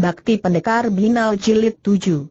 Bakti Pendekar Binal Jilid 7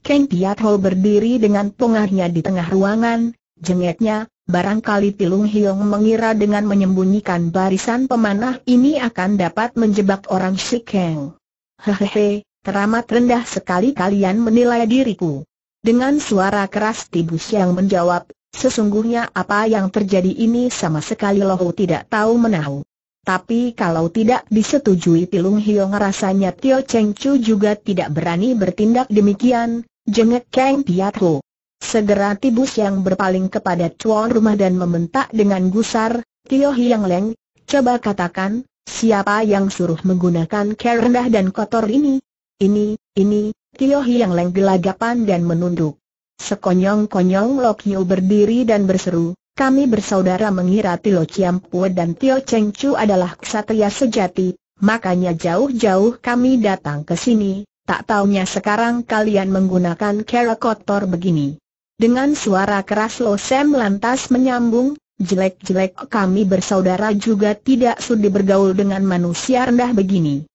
Kang Piat Ho berdiri dengan pungahnya di tengah ruangan, jengeknya, barangkali Tilung Hiong mengira dengan menyembunyikan barisan pemanah ini akan dapat menjebak orang si Kang. Hehehe, teramat rendah sekali kalian menilai diriku. Dengan suara keras tibus yang menjawab, sesungguhnya apa yang terjadi ini sama sekali loh tidak tahu menahu. Tapi kalau tidak disetujui Tilung Hiong rasanya Tio Cheng Chu juga tidak berani bertindak demikian, jengek Kang Piat Ho. Segera Tibus yang berpaling kepada tuan rumah dan membentak dengan gusar, Tio Hiang Leng, coba katakan, siapa yang suruh menggunakan kerendah dan kotor ini? Ini, ini, Tio Hiang Leng gelagapan dan menunduk. Sekonyong-konyong Lokio berdiri dan berseru, kami bersaudara mengira Tio Chiam Pue dan Tio Cheng Chu adalah ksatria sejati, makanya jauh-jauh kami datang ke sini, tak taunya sekarang kalian menggunakan kera kotor begini. Dengan suara keras Lo Sam lantas menyambung, jelek-jelek kami bersaudara juga tidak sudi bergaul dengan manusia rendah begini.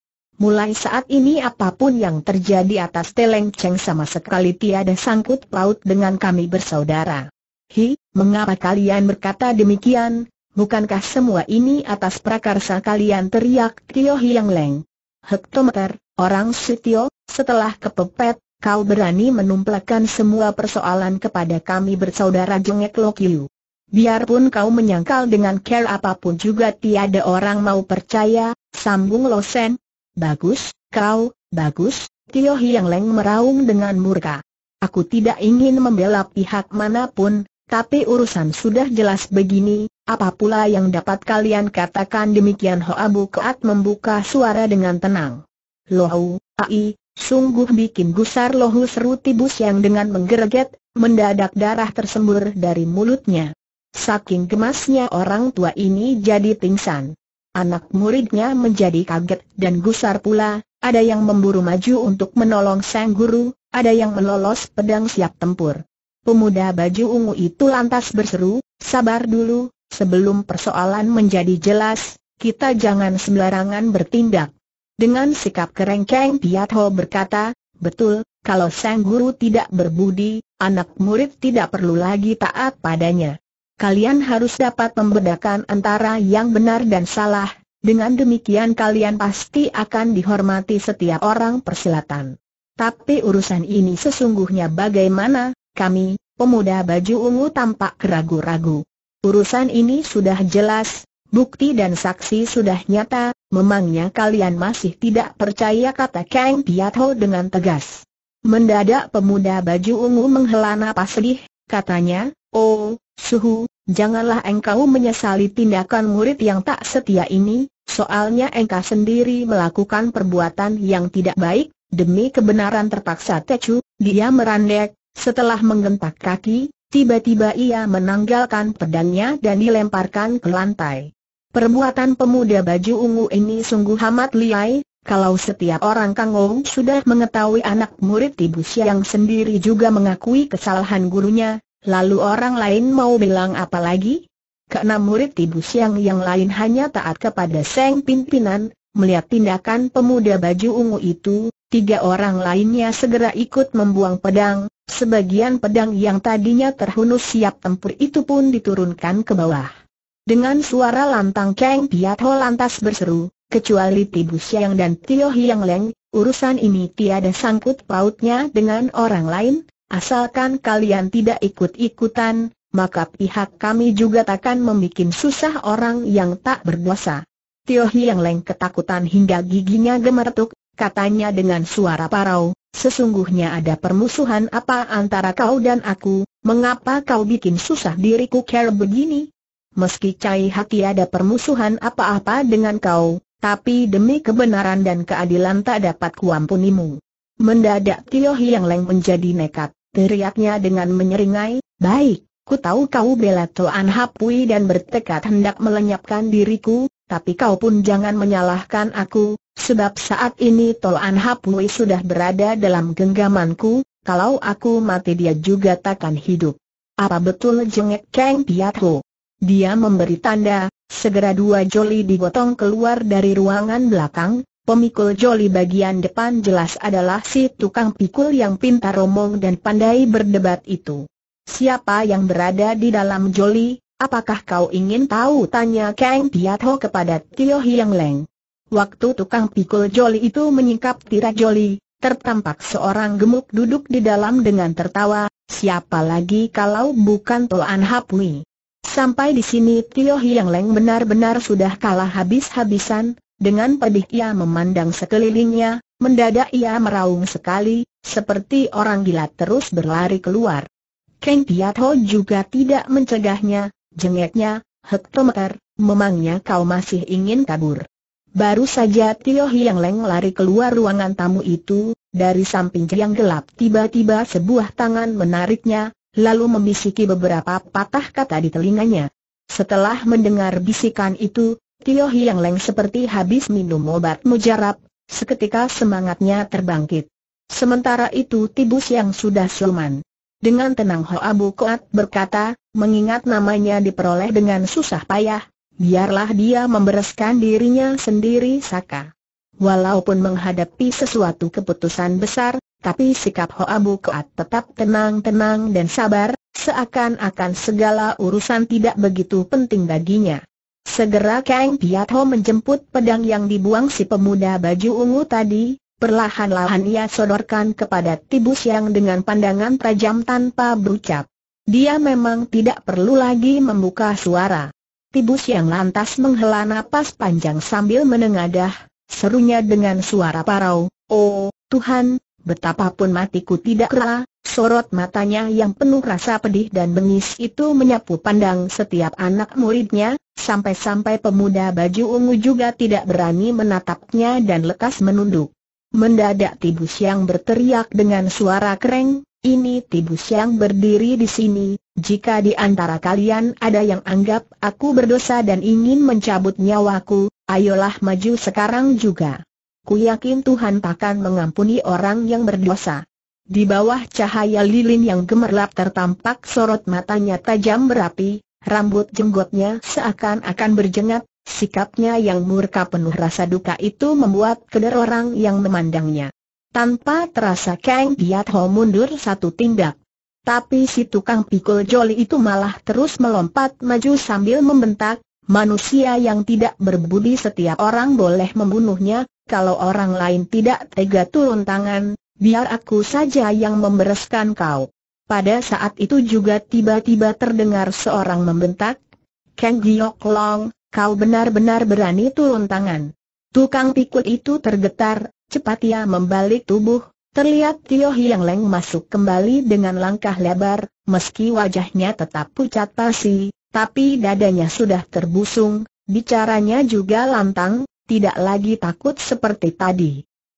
Mulai saat ini apapun yang terjadi atas Teleng Cheng sama sekali tiada sangkut paut dengan kami bersaudara. Hi, mengapa kalian berkata demikian? Bukankah semua ini atas prakarsa kalian teriak Tio Hiang Leng? Hektometer, orang Sitio, setelah kepepet, kau berani menumplakan semua persoalan kepada kami bersaudara jengek Lokilu. Biarpun kau menyangkal dengan care apapun juga tiada orang mau percaya, sambung Losen. Bagus, kau, bagus, Tio Hiang Leng meraung dengan murka. Aku tidak ingin membela pihak manapun, tapi urusan sudah jelas begini, apa pula yang dapat kalian katakan demikian Abu Keat membuka suara dengan tenang. Lohu, ai, sungguh bikin gusar Lohu seru tibus yang dengan menggereget, mendadak darah tersembur dari mulutnya. Saking gemasnya orang tua ini jadi pingsan. Anak muridnya menjadi kaget dan gusar pula, ada yang memburu maju untuk menolong sang guru, ada yang melolos pedang siap tempur. Pemuda baju ungu itu lantas berseru, sabar dulu, sebelum persoalan menjadi jelas, kita jangan sembarangan bertindak. Dengan sikap kerengkeng Piat Ho berkata, betul, kalau sang guru tidak berbudi, anak murid tidak perlu lagi taat padanya. Kalian harus dapat membedakan antara yang benar dan salah, dengan demikian kalian pasti akan dihormati setiap orang persilatan. Tapi urusan ini sesungguhnya bagaimana, kami, pemuda baju ungu tampak ragu-ragu. Urusan ini sudah jelas, bukti dan saksi sudah nyata, memangnya kalian masih tidak percaya kata Kang Piatho dengan tegas. Mendadak pemuda baju ungu menghela napas sedih, katanya, Oh, Suhu, janganlah engkau menyesali tindakan murid yang tak setia ini, soalnya engkau sendiri melakukan perbuatan yang tidak baik, demi kebenaran terpaksa Tecu, dia merandek, setelah menggentak kaki, tiba-tiba ia menanggalkan pedangnya dan dilemparkan ke lantai. Perbuatan pemuda baju ungu ini sungguh amat liai, kalau setiap orang Kangou sudah mengetahui anak murid Ibu yang sendiri juga mengakui kesalahan gurunya, lalu orang lain mau bilang apa lagi? Karena murid Ibu Siang yang lain hanya taat kepada Seng Pimpinan, melihat tindakan pemuda baju ungu itu, tiga orang lainnya segera ikut membuang pedang, Sebagian pedang yang tadinya terhunus siap tempur itu pun diturunkan ke bawah. Dengan suara lantang Kang Piat Ho lantas berseru, kecuali Tibu Siang dan Tio Hiang Leng, urusan ini tiada sangkut pautnya dengan orang lain, asalkan kalian tidak ikut-ikutan, maka pihak kami juga takkan membuat susah orang yang tak berdosa. Tio Hiang Leng ketakutan hingga giginya gemeretuk, katanya dengan suara parau, sesungguhnya ada permusuhan apa antara kau dan aku, mengapa kau bikin susah diriku care begini? Meski Cai Hati ada permusuhan apa-apa dengan kau, tapi demi kebenaran dan keadilan tak dapat kuampunimu. Mendadak Tio Hiang Leng menjadi nekat, teriaknya dengan menyeringai, baik, ku tahu kau bela tuan Hapui dan bertekad hendak melenyapkan diriku, tapi kau pun jangan menyalahkan aku, Sebab saat ini Tol An sudah berada dalam genggamanku, kalau aku mati dia juga takkan hidup. Apa betul jengek Kang Ho? Dia memberi tanda, segera dua joli digotong keluar dari ruangan belakang, Pemikul joli bagian depan jelas adalah si tukang pikul yang pintar romong dan pandai berdebat itu. Siapa yang berada di dalam joli, apakah kau ingin tahu? Tanya Kang Piatho kepada Tio Hiang Leng. Waktu tukang pikul joli itu menyingkap tirai joli, tertampak seorang gemuk duduk di dalam dengan tertawa, siapa lagi kalau bukan Toan Hapui. Sampai di sini Tio Hiang Leng benar-benar sudah kalah habis-habisan, dengan pedih ia memandang sekelilingnya, mendadak ia meraung sekali, seperti orang gila terus berlari keluar. Keng Ho juga tidak mencegahnya, jengeknya, hektometer, memangnya kau masih ingin kabur. Baru saja Tio Hiang Leng lari keluar ruangan tamu itu, dari samping yang gelap tiba-tiba sebuah tangan menariknya, lalu membisiki beberapa patah kata di telinganya. Setelah mendengar bisikan itu, Tio Hiang Leng seperti habis minum obat mujarab, seketika semangatnya terbangkit. Sementara itu Tibus yang sudah suman. Dengan tenang Hoa Bu Koat berkata, mengingat namanya diperoleh dengan susah payah, biarlah dia membereskan dirinya sendiri saka. Walaupun menghadapi sesuatu keputusan besar, tapi sikap Hoa keat tetap tenang-tenang dan sabar, seakan-akan segala urusan tidak begitu penting baginya. Segera Kang Piat Ho menjemput pedang yang dibuang si pemuda baju ungu tadi, perlahan-lahan ia sodorkan kepada Tibus yang dengan pandangan tajam tanpa berucap. Dia memang tidak perlu lagi membuka suara. Tibus yang lantas menghela napas panjang sambil menengadah, serunya dengan suara parau, Oh, Tuhan, betapapun matiku tidak rela, sorot matanya yang penuh rasa pedih dan bengis itu menyapu pandang setiap anak muridnya, sampai-sampai pemuda baju ungu juga tidak berani menatapnya dan lekas menunduk. Mendadak Tibus yang berteriak dengan suara kering, ini tibus yang berdiri di sini, jika di antara kalian ada yang anggap aku berdosa dan ingin mencabut nyawaku, ayolah maju sekarang juga. Ku yakin Tuhan takkan mengampuni orang yang berdosa. Di bawah cahaya lilin yang gemerlap tertampak sorot matanya tajam berapi, rambut jenggotnya seakan-akan berjengat, sikapnya yang murka penuh rasa duka itu membuat keder orang yang memandangnya. Tanpa terasa Kang Kiat Ho mundur satu tindak. Tapi si tukang pikul joli itu malah terus melompat maju sambil membentak, manusia yang tidak berbudi setiap orang boleh membunuhnya, kalau orang lain tidak tega turun tangan, biar aku saja yang membereskan kau. Pada saat itu juga tiba-tiba terdengar seorang membentak, Kang Giok Long, kau benar-benar berani turun tangan. Tukang pikul itu tergetar, Cepat ia membalik tubuh, terlihat Tio Hiang Leng masuk kembali dengan langkah lebar, meski wajahnya tetap pucat pasi, tapi dadanya sudah terbusung, bicaranya juga lantang, tidak lagi takut seperti tadi.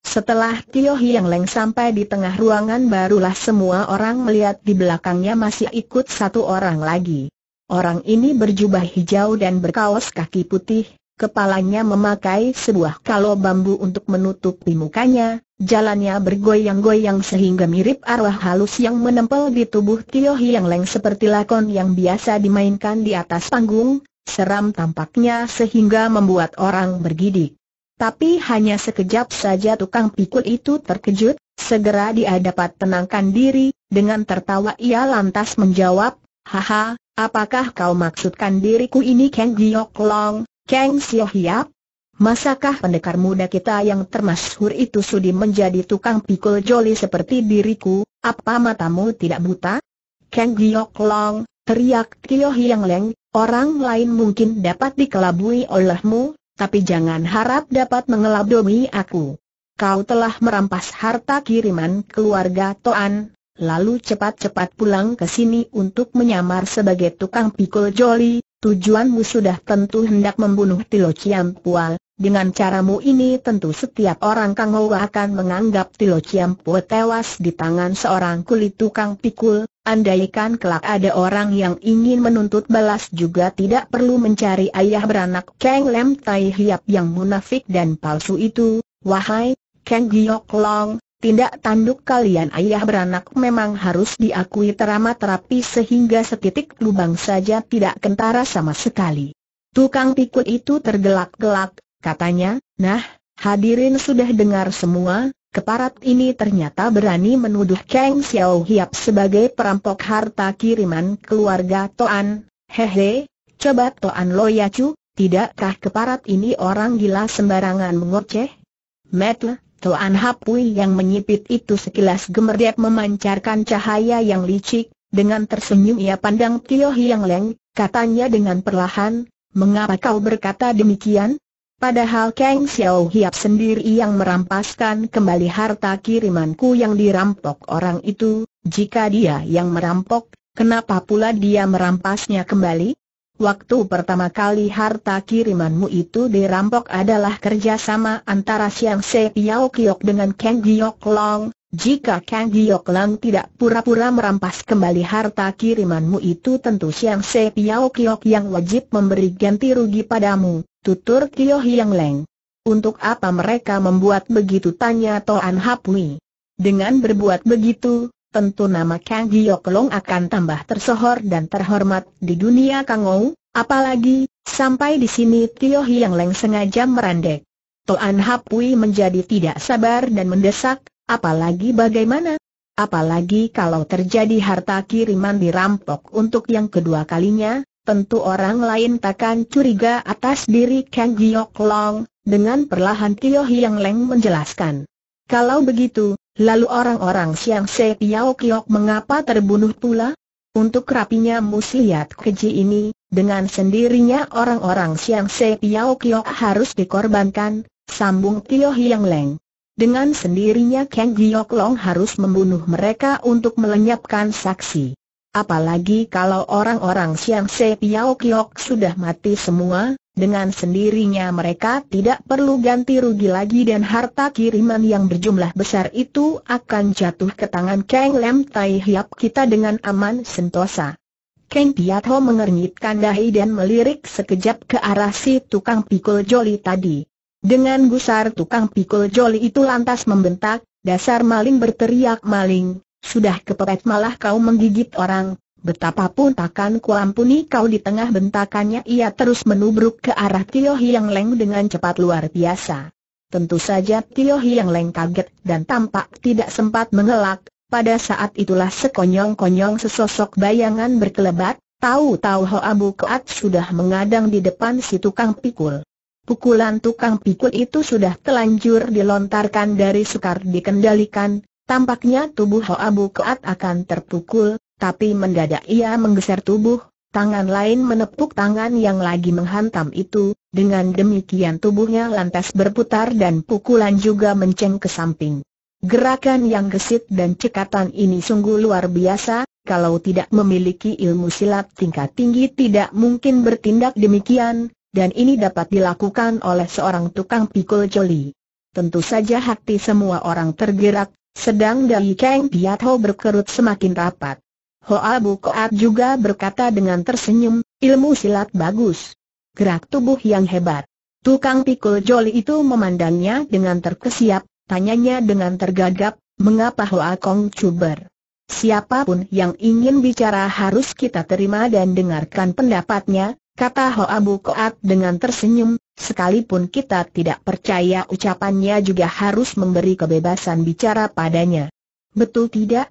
Setelah Tio Hiang Leng sampai di tengah ruangan barulah semua orang melihat di belakangnya masih ikut satu orang lagi. Orang ini berjubah hijau dan berkaos kaki putih, Kepalanya memakai sebuah kalau bambu untuk menutupi mukanya, jalannya bergoyang-goyang sehingga mirip arwah halus yang menempel di tubuh Tio Hiang Leng seperti lakon yang biasa dimainkan di atas panggung, seram tampaknya sehingga membuat orang bergidik. Tapi hanya sekejap saja tukang pikul itu terkejut, segera dia dapat tenangkan diri, dengan tertawa ia lantas menjawab, Haha, apakah kau maksudkan diriku ini Kang Giok Long, Kang Sio Hiap? Masakah pendekar muda kita yang termasyhur itu sudi menjadi tukang pikul joli seperti diriku, apa matamu tidak buta? Kang Giok Long, teriak Kio Hiang Leng, orang lain mungkin dapat dikelabui olehmu, tapi jangan harap dapat mengelabui aku. Kau telah merampas harta kiriman keluarga Toan, lalu cepat-cepat pulang ke sini untuk menyamar sebagai tukang pikul joli, tujuanmu sudah tentu hendak membunuh Tilo Pual dengan caramu ini tentu setiap orang Kang akan menganggap Tilo Pual tewas di tangan seorang kulit tukang pikul, andaikan kelak ada orang yang ingin menuntut balas juga tidak perlu mencari ayah beranak Kang Lem Tai Hiap yang munafik dan palsu itu, wahai Kang Giok Long, Tindak tanduk kalian ayah beranak memang harus diakui teramat rapi sehingga setitik lubang saja tidak kentara sama sekali. Tukang pikul itu tergelak-gelak, katanya, nah, hadirin sudah dengar semua, keparat ini ternyata berani menuduh Kang Xiao Hiap sebagai perampok harta kiriman keluarga Toan, hehe, coba Toan ya Loyacu, tidakkah keparat ini orang gila sembarangan mengoceh? Metle, Tuan Hapui yang menyipit itu sekilas gemerdep memancarkan cahaya yang licik, dengan tersenyum ia pandang Tio Hiang Leng, katanya dengan perlahan, mengapa kau berkata demikian? Padahal Kang Xiao Hiap sendiri yang merampaskan kembali harta kirimanku yang dirampok orang itu, jika dia yang merampok, kenapa pula dia merampasnya kembali? Waktu pertama kali harta kirimanmu itu dirampok adalah kerjasama antara Siang Se Piao Kiok dengan Kang Giok Long. Jika Kang Giok Long tidak pura-pura merampas kembali harta kirimanmu itu tentu Siang Se Piao Kiok yang wajib memberi ganti rugi padamu, tutur Kio Hiang Leng. Untuk apa mereka membuat begitu tanya Toan Hapui. Dengan berbuat begitu, tentu nama Kang Giok Long akan tambah tersohor dan terhormat di dunia Kangou, apalagi, sampai di sini Tio Hiang Leng sengaja merandek. Toan Hapui menjadi tidak sabar dan mendesak, apalagi bagaimana? Apalagi kalau terjadi harta kiriman dirampok untuk yang kedua kalinya, tentu orang lain takkan curiga atas diri Kang Giok Long, dengan perlahan Tio Hiang Leng menjelaskan. Kalau begitu, Lalu orang-orang Siang Se Piao Kiok mengapa terbunuh pula? Untuk rapinya muslihat keji ini, dengan sendirinya orang-orang Siang Se Piao Kiok harus dikorbankan, sambung Tio Hiang Leng. Dengan sendirinya Kang Giok Long harus membunuh mereka untuk melenyapkan saksi. Apalagi kalau orang-orang Siang Se Piao Kiok sudah mati semua, dengan sendirinya mereka tidak perlu ganti rugi lagi dan harta kiriman yang berjumlah besar itu akan jatuh ke tangan Kang Lem Tai Hiap kita dengan aman sentosa. Kang Piat Ho mengernyitkan dahi dan melirik sekejap ke arah si tukang pikul joli tadi. Dengan gusar tukang pikul joli itu lantas membentak, dasar maling berteriak maling, sudah kepepet malah kau menggigit orang, Betapapun takkan kuampuni kau di tengah bentakannya ia terus menubruk ke arah Tio Hiang Leng dengan cepat luar biasa. Tentu saja Tio Hiang Leng kaget dan tampak tidak sempat mengelak, pada saat itulah sekonyong-konyong sesosok bayangan berkelebat, tahu-tahu Abu Keat sudah mengadang di depan si tukang pikul. Pukulan tukang pikul itu sudah telanjur dilontarkan dari sukar dikendalikan, tampaknya tubuh Abu Keat akan terpukul, tapi mendadak ia menggeser tubuh, tangan lain menepuk tangan yang lagi menghantam itu, dengan demikian tubuhnya lantas berputar dan pukulan juga menceng ke samping. Gerakan yang gesit dan cekatan ini sungguh luar biasa, kalau tidak memiliki ilmu silat tingkat tinggi tidak mungkin bertindak demikian, dan ini dapat dilakukan oleh seorang tukang pikul joli. Tentu saja hati semua orang tergerak, sedang dari Kang Ho berkerut semakin rapat. Hoa Bu Koat juga berkata dengan tersenyum, ilmu silat bagus. Gerak tubuh yang hebat. Tukang pikul joli itu memandangnya dengan terkesiap, tanyanya dengan tergagap, mengapa Hoa Kong Cuber? Siapapun yang ingin bicara harus kita terima dan dengarkan pendapatnya, kata Hoa Bu Koat dengan tersenyum, sekalipun kita tidak percaya ucapannya juga harus memberi kebebasan bicara padanya. Betul tidak?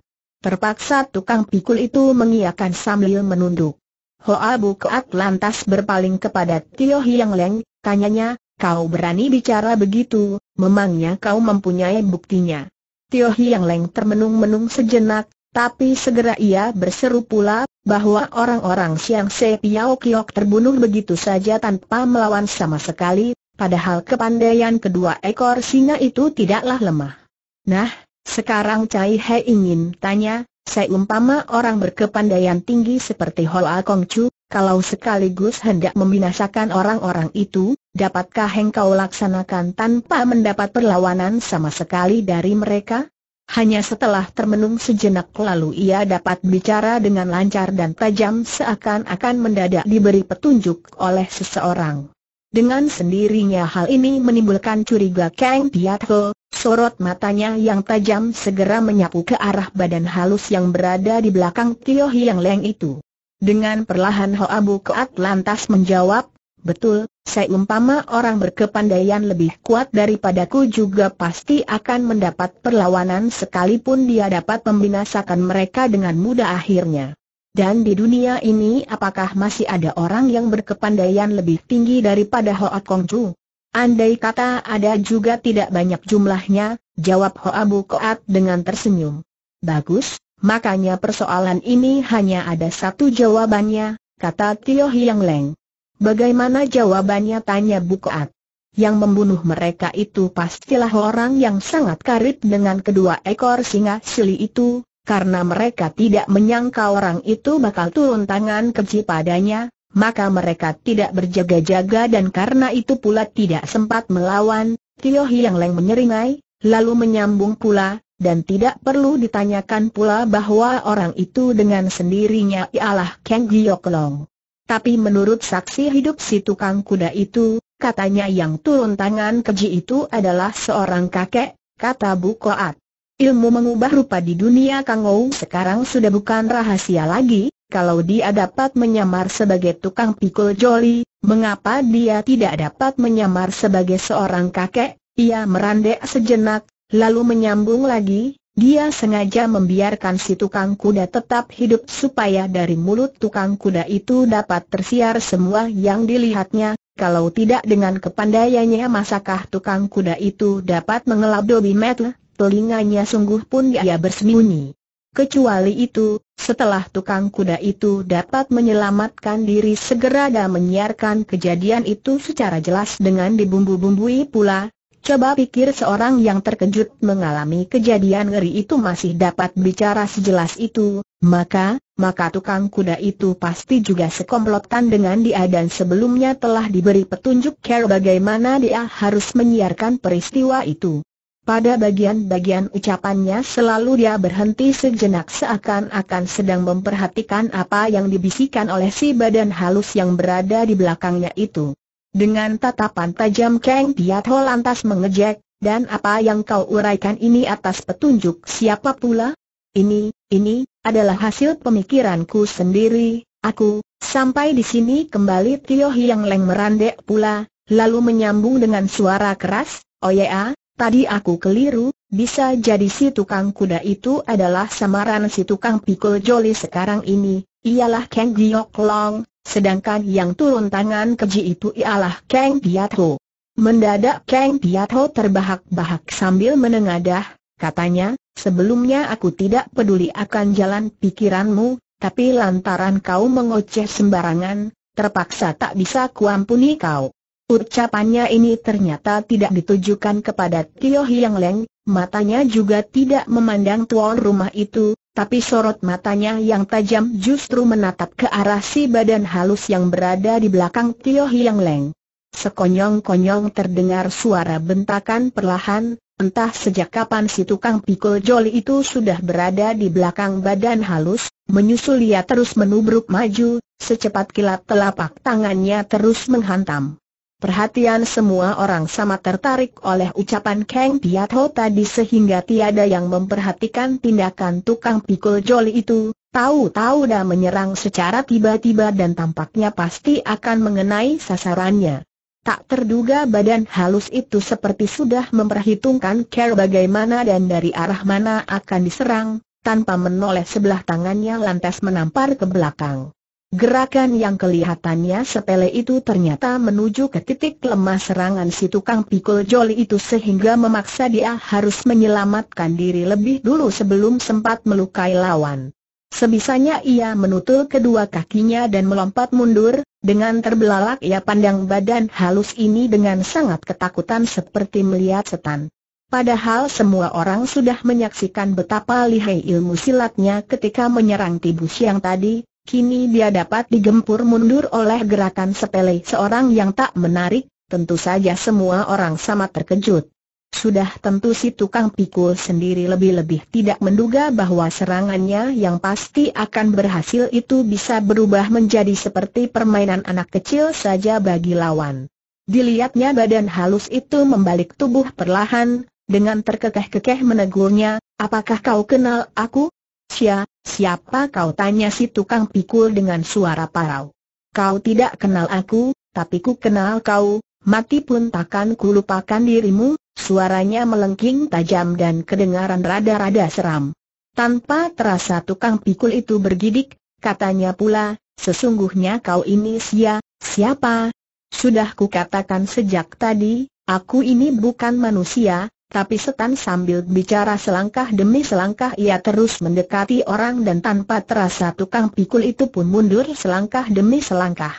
Terpaksa tukang pikul itu mengiakan sambil menunduk. Hoa Bukat lantas berpaling kepada Tio Hiang Leng, tanyanya, kau berani bicara begitu, memangnya kau mempunyai buktinya. Tio Hiang Leng termenung-menung sejenak, tapi segera ia berseru pula, bahwa orang-orang Siang Se Piao Kiok terbunuh begitu saja tanpa melawan sama sekali, padahal kepandaian kedua ekor singa itu tidaklah lemah. Nah, sekarang Cai He ingin tanya, saya umpama orang berkepandaian tinggi seperti Hoa Kong Chu, kalau sekaligus hendak membinasakan orang-orang itu, dapatkah engkau laksanakan tanpa mendapat perlawanan sama sekali dari mereka? Hanya setelah termenung sejenak lalu ia dapat bicara dengan lancar dan tajam seakan-akan mendadak diberi petunjuk oleh seseorang. Dengan sendirinya hal ini menimbulkan curiga Kang Piat Ho, Sorot matanya yang tajam segera menyapu ke arah badan halus yang berada di belakang Tio Hiang Leng itu. Dengan perlahan Hoa Bu Keat lantas menjawab, Betul, saya umpama orang berkepandaian lebih kuat daripadaku juga pasti akan mendapat perlawanan sekalipun dia dapat membinasakan mereka dengan mudah akhirnya. Dan di dunia ini apakah masih ada orang yang berkepandaian lebih tinggi daripada Hoa Kong Chu? Andai kata ada juga tidak banyak jumlahnya, jawab Hoa Bu Koat dengan tersenyum. Bagus, makanya persoalan ini hanya ada satu jawabannya, kata Tio Hiang Leng. Bagaimana jawabannya tanya Bu Koat. Yang membunuh mereka itu pastilah orang yang sangat karib dengan kedua ekor singa sili itu, karena mereka tidak menyangka orang itu bakal turun tangan keji padanya, maka mereka tidak berjaga-jaga dan karena itu pula tidak sempat melawan, Tio Hiang Leng menyeringai, lalu menyambung pula, dan tidak perlu ditanyakan pula bahwa orang itu dengan sendirinya ialah Kang Giok Long. Tapi menurut saksi hidup si tukang kuda itu, katanya yang turun tangan keji itu adalah seorang kakek, kata Bu Koat. Ilmu mengubah rupa di dunia Kangou sekarang sudah bukan rahasia lagi, kalau dia dapat menyamar sebagai tukang pikul joli, mengapa dia tidak dapat menyamar sebagai seorang kakek? Ia merandek sejenak, lalu menyambung lagi, dia sengaja membiarkan si tukang kuda tetap hidup supaya dari mulut tukang kuda itu dapat tersiar semua yang dilihatnya, kalau tidak dengan kepandaiannya masakah tukang kuda itu dapat mengelap dobi metle, telinganya sungguh pun dia bersembunyi. Kecuali itu, setelah tukang kuda itu dapat menyelamatkan diri segera dan menyiarkan kejadian itu secara jelas dengan dibumbu-bumbui pula, coba pikir seorang yang terkejut mengalami kejadian ngeri itu masih dapat bicara sejelas itu, maka, maka tukang kuda itu pasti juga sekomplotan dengan dia dan sebelumnya telah diberi petunjuk care bagaimana dia harus menyiarkan peristiwa itu. Pada bagian-bagian ucapannya selalu dia berhenti sejenak seakan-akan sedang memperhatikan apa yang dibisikkan oleh si badan halus yang berada di belakangnya itu. Dengan tatapan tajam Kang Piatho lantas mengejek, dan apa yang kau uraikan ini atas petunjuk siapa pula? Ini, ini, adalah hasil pemikiranku sendiri, aku, sampai di sini kembali Tio Hiang Leng merandek pula, lalu menyambung dengan suara keras, Oh ya, Tadi aku keliru, bisa jadi si tukang kuda itu adalah samaran si tukang pikul joli sekarang ini, ialah Kang Giok Long, sedangkan yang turun tangan keji itu ialah Kang Piatho. Mendadak Kang Piatho terbahak-bahak sambil menengadah, katanya, sebelumnya aku tidak peduli akan jalan pikiranmu, tapi lantaran kau mengoceh sembarangan, terpaksa tak bisa kuampuni kau. Ucapannya ini ternyata tidak ditujukan kepada Tio Hiang Leng, matanya juga tidak memandang tuan rumah itu, tapi sorot matanya yang tajam justru menatap ke arah si badan halus yang berada di belakang Tio Hiang Leng. Sekonyong-konyong terdengar suara bentakan perlahan, entah sejak kapan si tukang pikul joli itu sudah berada di belakang badan halus, menyusul ia terus menubruk maju, secepat kilat telapak tangannya terus menghantam. Perhatian semua orang sama tertarik oleh ucapan Kang Ho tadi sehingga tiada yang memperhatikan tindakan tukang pikul joli itu, tahu-tahu dah menyerang secara tiba-tiba dan tampaknya pasti akan mengenai sasarannya. Tak terduga badan halus itu seperti sudah memperhitungkan care bagaimana dan dari arah mana akan diserang, tanpa menoleh sebelah tangannya lantas menampar ke belakang. Gerakan yang kelihatannya sepele itu ternyata menuju ke titik lemah serangan si tukang pikul joli itu sehingga memaksa dia harus menyelamatkan diri lebih dulu sebelum sempat melukai lawan. Sebisanya ia menutul kedua kakinya dan melompat mundur, dengan terbelalak ia pandang badan halus ini dengan sangat ketakutan seperti melihat setan. Padahal semua orang sudah menyaksikan betapa lihai ilmu silatnya ketika menyerang Tibu Siang tadi, Kini dia dapat digempur mundur oleh gerakan sepele seorang yang tak menarik, tentu saja semua orang sama terkejut. Sudah tentu si tukang pikul sendiri lebih-lebih tidak menduga bahwa serangannya yang pasti akan berhasil itu bisa berubah menjadi seperti permainan anak kecil saja bagi lawan. Dilihatnya badan halus itu membalik tubuh perlahan, dengan terkekeh-kekeh menegurnya, apakah kau kenal aku? Sia, Siapa kau tanya si tukang pikul dengan suara parau? Kau tidak kenal aku, tapi ku kenal kau, mati pun takkan ku lupakan dirimu, suaranya melengking tajam dan kedengaran rada-rada seram. Tanpa terasa tukang pikul itu bergidik, katanya pula, sesungguhnya kau ini sia, siapa? Sudah ku katakan sejak tadi, aku ini bukan manusia, tapi setan sambil bicara selangkah demi selangkah ia terus mendekati orang dan tanpa terasa tukang pikul itu pun mundur selangkah demi selangkah.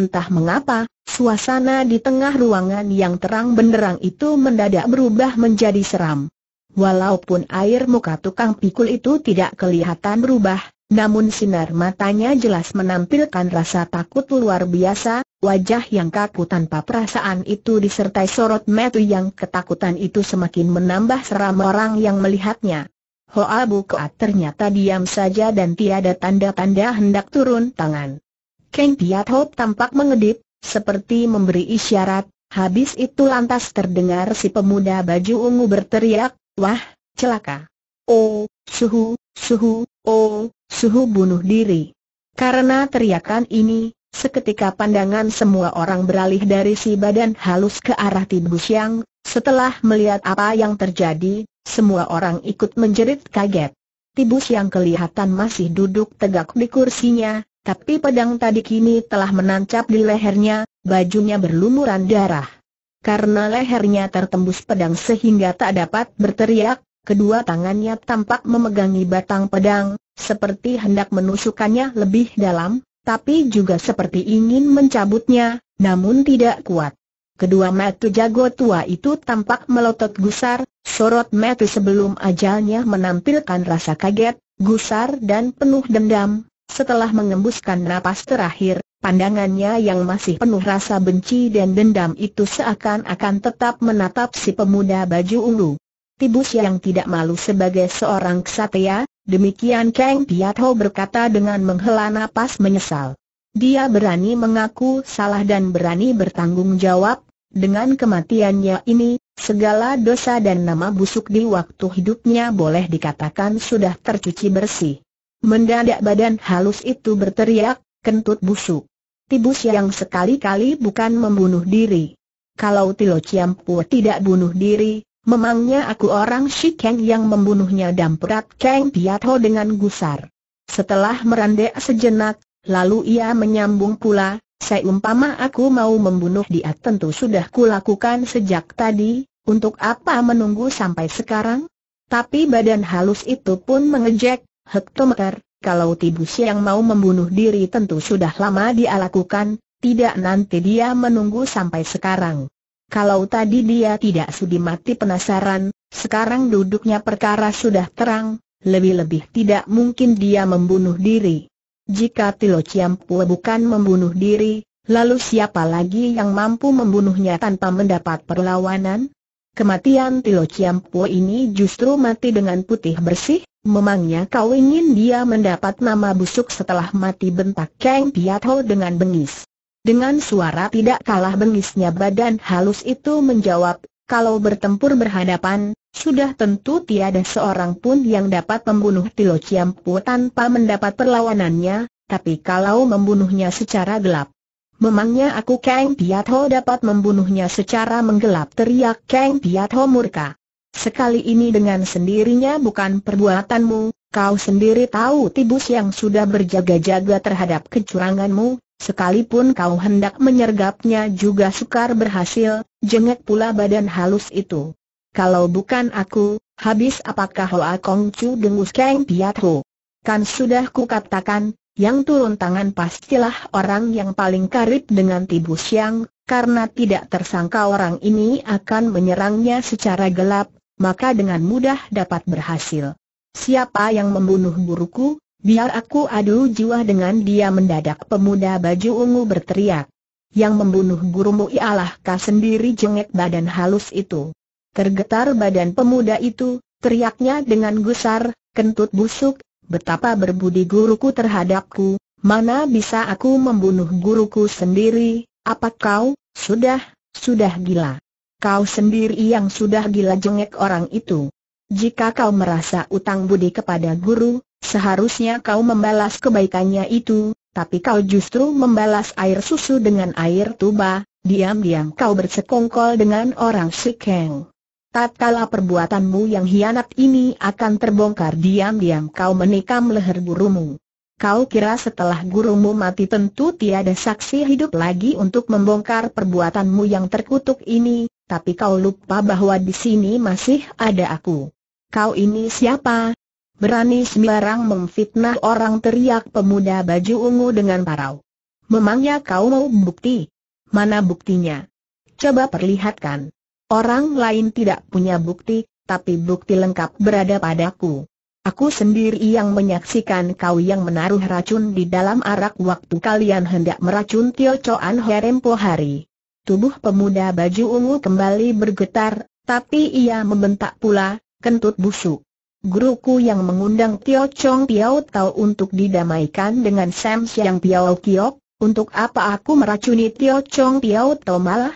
Entah mengapa, suasana di tengah ruangan yang terang benderang itu mendadak berubah menjadi seram. Walaupun air muka tukang pikul itu tidak kelihatan berubah, namun sinar matanya jelas menampilkan rasa takut luar biasa, wajah yang kaku tanpa perasaan itu disertai sorot mata yang ketakutan itu semakin menambah seram orang yang melihatnya. Hoa Bukoat ternyata diam saja dan tiada tanda-tanda hendak turun tangan. Keng Piat Hop tampak mengedip, seperti memberi isyarat, habis itu lantas terdengar si pemuda baju ungu berteriak, Wah, celaka! Oh, suhu, suhu, Oh, suhu bunuh diri. Karena teriakan ini, seketika pandangan semua orang beralih dari si badan halus ke arah Tibus Yang, setelah melihat apa yang terjadi, semua orang ikut menjerit kaget. Tibus yang kelihatan masih duduk tegak di kursinya, tapi pedang tadi kini telah menancap di lehernya, bajunya berlumuran darah. Karena lehernya tertembus pedang sehingga tak dapat berteriak, kedua tangannya tampak memegangi batang pedang, seperti hendak menusukannya lebih dalam, tapi juga seperti ingin mencabutnya, namun tidak kuat. Kedua metu jago tua itu tampak melotot gusar, sorot metu sebelum ajalnya menampilkan rasa kaget, gusar dan penuh dendam. Setelah mengembuskan napas terakhir, pandangannya yang masih penuh rasa benci dan dendam itu seakan-akan tetap menatap si pemuda baju ungu. Tibus yang tidak malu sebagai seorang ksatria, demikian Kang Piatho berkata dengan menghela napas menyesal. Dia berani mengaku salah dan berani bertanggung jawab, dengan kematiannya ini, segala dosa dan nama busuk di waktu hidupnya boleh dikatakan sudah tercuci bersih. Mendadak badan halus itu berteriak, kentut busuk. Tibus yang sekali-kali bukan membunuh diri. Kalau Tilo Ciampu tidak bunuh diri, Memangnya aku orang Shikeng yang membunuhnya dan perat Kang Piatho dengan gusar. Setelah merandek sejenak, lalu ia menyambung pula, saya umpama aku mau membunuh dia tentu sudah kulakukan sejak tadi, untuk apa menunggu sampai sekarang? Tapi badan halus itu pun mengejek, hektometer, kalau Tibus yang mau membunuh diri tentu sudah lama dia lakukan, tidak nanti dia menunggu sampai sekarang. Kalau tadi dia tidak sudi mati penasaran, sekarang duduknya perkara sudah terang, lebih-lebih tidak mungkin dia membunuh diri. Jika Tilo Ciampue bukan membunuh diri, lalu siapa lagi yang mampu membunuhnya tanpa mendapat perlawanan? Kematian Tilo Ciampue ini justru mati dengan putih bersih, memangnya kau ingin dia mendapat nama busuk setelah mati bentak Kang Piatho dengan bengis. Dengan suara tidak kalah bengisnya badan halus itu menjawab, kalau bertempur berhadapan, sudah tentu tiada seorang pun yang dapat membunuh Tilo Ciampu tanpa mendapat perlawanannya, tapi kalau membunuhnya secara gelap. Memangnya aku Kang Piatho dapat membunuhnya secara menggelap teriak Kang Piatho murka. Sekali ini dengan sendirinya bukan perbuatanmu, kau sendiri tahu tibus yang sudah berjaga-jaga terhadap kecuranganmu, Sekalipun kau hendak menyergapnya juga sukar berhasil, jengek pula badan halus itu. Kalau bukan aku, habis apakah Hoa Kong Chu dengus Kang Piat Ho? Kan sudah ku katakan, yang turun tangan pastilah orang yang paling karib dengan Tibu Siang, karena tidak tersangka orang ini akan menyerangnya secara gelap, maka dengan mudah dapat berhasil. Siapa yang membunuh buruku? Biar aku adu jiwa dengan dia mendadak pemuda baju ungu berteriak. Yang membunuh gurumu ialah kau sendiri jengek badan halus itu. Tergetar badan pemuda itu, teriaknya dengan gusar, kentut busuk, betapa berbudi guruku terhadapku, mana bisa aku membunuh guruku sendiri, apa kau, sudah, sudah gila. Kau sendiri yang sudah gila jengek orang itu. Jika kau merasa utang budi kepada guru, seharusnya kau membalas kebaikannya itu, tapi kau justru membalas air susu dengan air tuba, diam-diam kau bersekongkol dengan orang Sikeng. Tatkala perbuatanmu yang hianat ini akan terbongkar diam-diam kau menikam leher gurumu. Kau kira setelah gurumu mati tentu tiada saksi hidup lagi untuk membongkar perbuatanmu yang terkutuk ini, tapi kau lupa bahwa di sini masih ada aku. Kau ini siapa? Berani sembarang memfitnah orang teriak pemuda baju ungu dengan parau. Memangnya kau mau bukti? Mana buktinya? Coba perlihatkan. Orang lain tidak punya bukti, tapi bukti lengkap berada padaku. Aku sendiri yang menyaksikan kau yang menaruh racun di dalam arak waktu kalian hendak meracun Tio Choan Herempo hari. Tubuh pemuda baju ungu kembali bergetar, tapi ia membentak pula, kentut busuk. Guruku yang mengundang Tio Chong Piao tahu untuk didamaikan dengan Sam Siang Piao Kiok, untuk apa aku meracuni Tio Chong Piao Tao malah?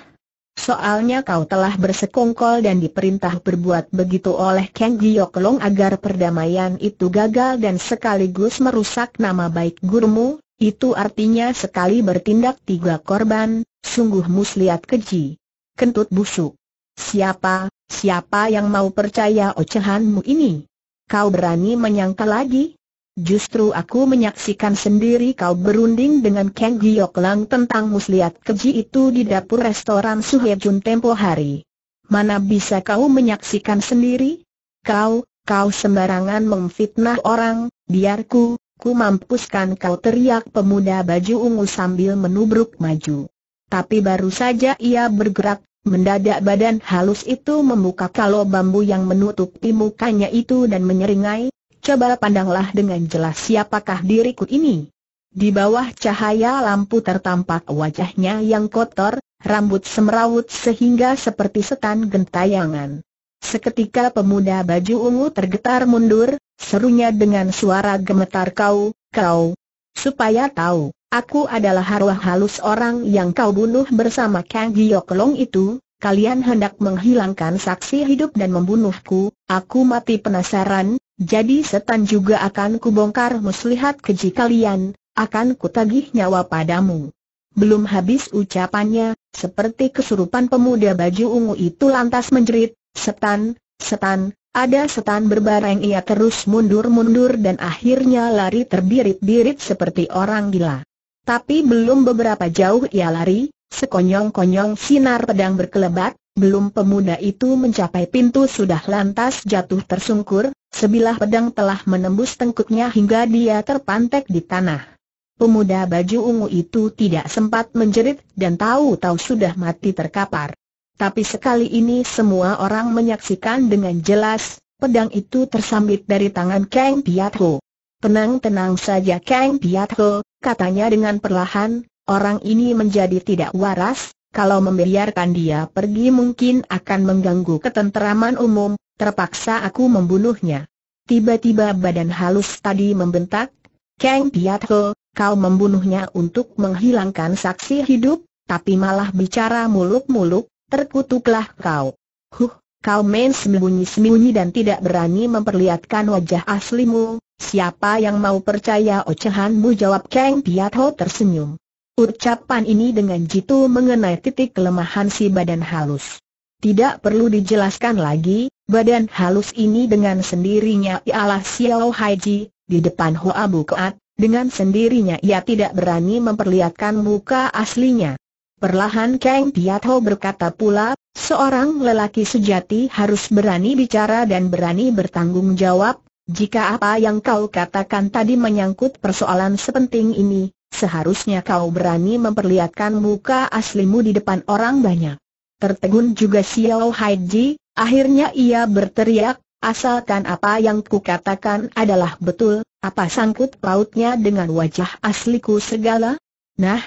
Soalnya kau telah bersekongkol dan diperintah berbuat begitu oleh Kang Giok Long agar perdamaian itu gagal dan sekaligus merusak nama baik gurumu, itu artinya sekali bertindak tiga korban, sungguh muslihat keji. Kentut busuk. Siapa, Siapa yang mau percaya ocehanmu ini? Kau berani menyangka lagi? Justru aku menyaksikan sendiri kau berunding dengan Kang Giok Lang tentang muslihat keji itu di dapur restoran Jun tempo hari. Mana bisa kau menyaksikan sendiri? Kau, kau sembarangan memfitnah orang, biarku, ku mampuskan kau teriak pemuda baju ungu sambil menubruk maju. Tapi baru saja ia bergerak, Mendadak badan halus itu membuka kalau bambu yang menutupi mukanya itu dan menyeringai, coba pandanglah dengan jelas siapakah diriku ini. Di bawah cahaya lampu tertampak wajahnya yang kotor, rambut semrawut sehingga seperti setan gentayangan. Seketika pemuda baju ungu tergetar mundur, serunya dengan suara gemetar kau, kau, supaya tahu. Aku adalah harwah halus orang yang kau bunuh bersama Kang Gioklong itu, kalian hendak menghilangkan saksi hidup dan membunuhku, aku mati penasaran, jadi setan juga akan kubongkar muslihat keji kalian, akan kutagih nyawa padamu. Belum habis ucapannya, seperti kesurupan pemuda baju ungu itu lantas menjerit, setan, setan, ada setan berbareng ia terus mundur-mundur dan akhirnya lari terbirit-birit seperti orang gila. Tapi belum beberapa jauh ia lari, sekonyong-konyong sinar pedang berkelebat, belum pemuda itu mencapai pintu sudah lantas jatuh tersungkur, sebilah pedang telah menembus tengkuknya hingga dia terpantek di tanah. Pemuda baju ungu itu tidak sempat menjerit dan tahu-tahu sudah mati terkapar. Tapi sekali ini semua orang menyaksikan dengan jelas, pedang itu tersambit dari tangan Kang Ho. Tenang-tenang saja Kang Ho, katanya dengan perlahan, orang ini menjadi tidak waras, kalau membiarkan dia pergi mungkin akan mengganggu ketenteraman umum, terpaksa aku membunuhnya. Tiba-tiba badan halus tadi membentak, Kang Ho, kau membunuhnya untuk menghilangkan saksi hidup, tapi malah bicara muluk-muluk, terkutuklah kau. Huh, Kau main sembunyi-sembunyi dan tidak berani memperlihatkan wajah aslimu, siapa yang mau percaya ocehanmu jawab Kang Piat Ho tersenyum. Ucapan ini dengan jitu mengenai titik kelemahan si badan halus. Tidak perlu dijelaskan lagi, badan halus ini dengan sendirinya ialah Xiao Haiji, di depan Hoa Bukoat, dengan sendirinya ia tidak berani memperlihatkan muka aslinya. Perlahan Kang Ho berkata pula, seorang lelaki sejati harus berani bicara dan berani bertanggung jawab, jika apa yang kau katakan tadi menyangkut persoalan sepenting ini, seharusnya kau berani memperlihatkan muka aslimu di depan orang banyak. Tertegun juga Xiao Haiji, akhirnya ia berteriak, asalkan apa yang katakan adalah betul, apa sangkut pautnya dengan wajah asliku segala? Nah,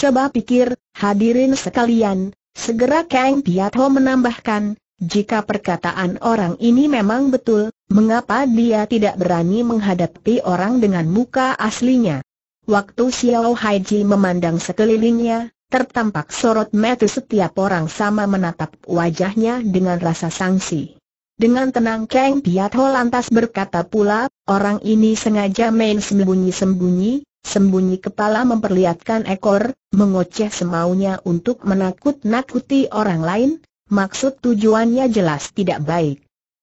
Coba pikir, hadirin sekalian, segera Kang Piatho menambahkan, jika perkataan orang ini memang betul, mengapa dia tidak berani menghadapi orang dengan muka aslinya? Waktu Xiao Haiji memandang sekelilingnya, tertampak sorot mata setiap orang sama menatap wajahnya dengan rasa sangsi. Dengan tenang Kang Piatho lantas berkata pula, orang ini sengaja main sembunyi-sembunyi, Sembunyi kepala memperlihatkan ekor, mengoceh semaunya untuk menakut-nakuti orang lain, maksud tujuannya jelas tidak baik.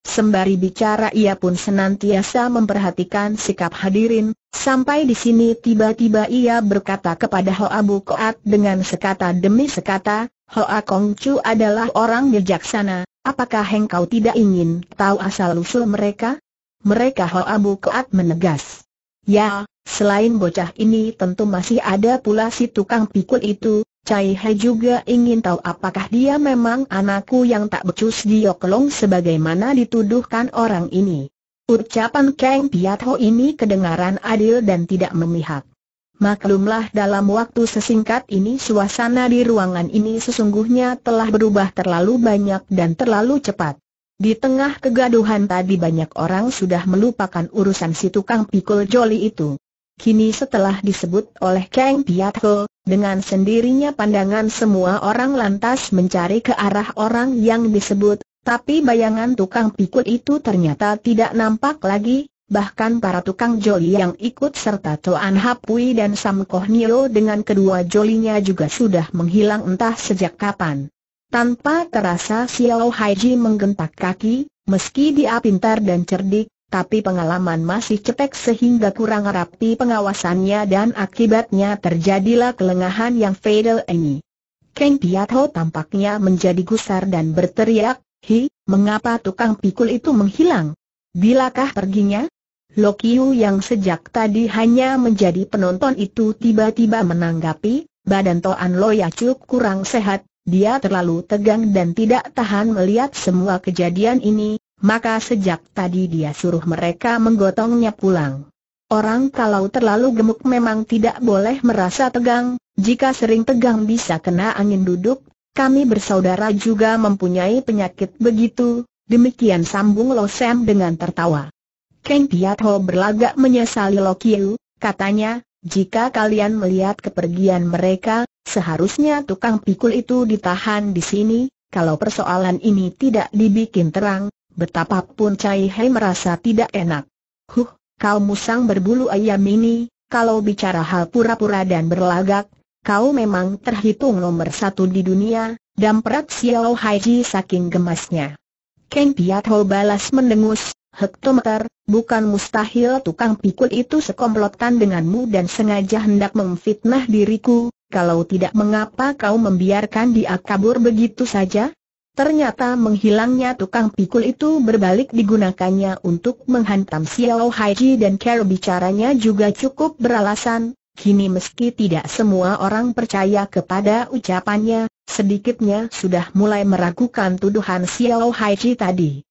Sembari bicara ia pun senantiasa memperhatikan sikap hadirin, sampai di sini tiba-tiba ia berkata kepada Hoa Bu Koat dengan sekata demi sekata, Hoa Kong Chu adalah orang bijaksana, apakah engkau tidak ingin tahu asal-usul mereka? Mereka Hoa Bu Koat menegas. Ya, Selain bocah ini tentu masih ada pula si tukang pikul itu, Cai He juga ingin tahu apakah dia memang anakku yang tak becus diokelong sebagaimana dituduhkan orang ini. Ucapan Kang Piat ini kedengaran adil dan tidak memihak. Maklumlah dalam waktu sesingkat ini suasana di ruangan ini sesungguhnya telah berubah terlalu banyak dan terlalu cepat. Di tengah kegaduhan tadi banyak orang sudah melupakan urusan si tukang pikul joli itu. Kini setelah disebut oleh Kang Piatko, dengan sendirinya pandangan semua orang lantas mencari ke arah orang yang disebut, tapi bayangan tukang pikul itu ternyata tidak nampak lagi, bahkan para tukang joli yang ikut serta Toan Hapui dan Sam Koh Nio dengan kedua jolinya juga sudah menghilang entah sejak kapan. Tanpa terasa Xiao Haiji menggentak kaki, meski dia pintar dan cerdik, tapi pengalaman masih cetek sehingga kurang rapi pengawasannya dan akibatnya terjadilah kelengahan yang fatal ini. Keng Piatho tampaknya menjadi gusar dan berteriak, Hi, mengapa tukang pikul itu menghilang? Bilakah perginya? Lokiu yang sejak tadi hanya menjadi penonton itu tiba-tiba menanggapi, badan Toan Loyacuk kurang sehat, dia terlalu tegang dan tidak tahan melihat semua kejadian ini, maka sejak tadi dia suruh mereka menggotongnya pulang. Orang kalau terlalu gemuk memang tidak boleh merasa tegang, jika sering tegang bisa kena angin duduk, kami bersaudara juga mempunyai penyakit begitu, demikian sambung Lo Sam dengan tertawa. Keng Piat Ho berlagak menyesali Lo Kiu, katanya, jika kalian melihat kepergian mereka, seharusnya tukang pikul itu ditahan di sini, kalau persoalan ini tidak dibikin terang, Betapapun Cai Hei merasa tidak enak. Huh, kau musang berbulu ayam ini, kalau bicara hal pura-pura dan berlagak, kau memang terhitung nomor satu di dunia, Dan damprat Xiao Haiji saking gemasnya. Keng Piatho balas mendengus, hektometer, bukan mustahil tukang pikul itu sekomplotan denganmu dan sengaja hendak memfitnah diriku, kalau tidak mengapa kau membiarkan dia kabur begitu saja? Ternyata menghilangnya tukang pikul itu berbalik digunakannya untuk menghantam Xiao Haiji dan Care bicaranya juga cukup beralasan, kini meski tidak semua orang percaya kepada ucapannya, sedikitnya sudah mulai meragukan tuduhan Xiao Haiji tadi.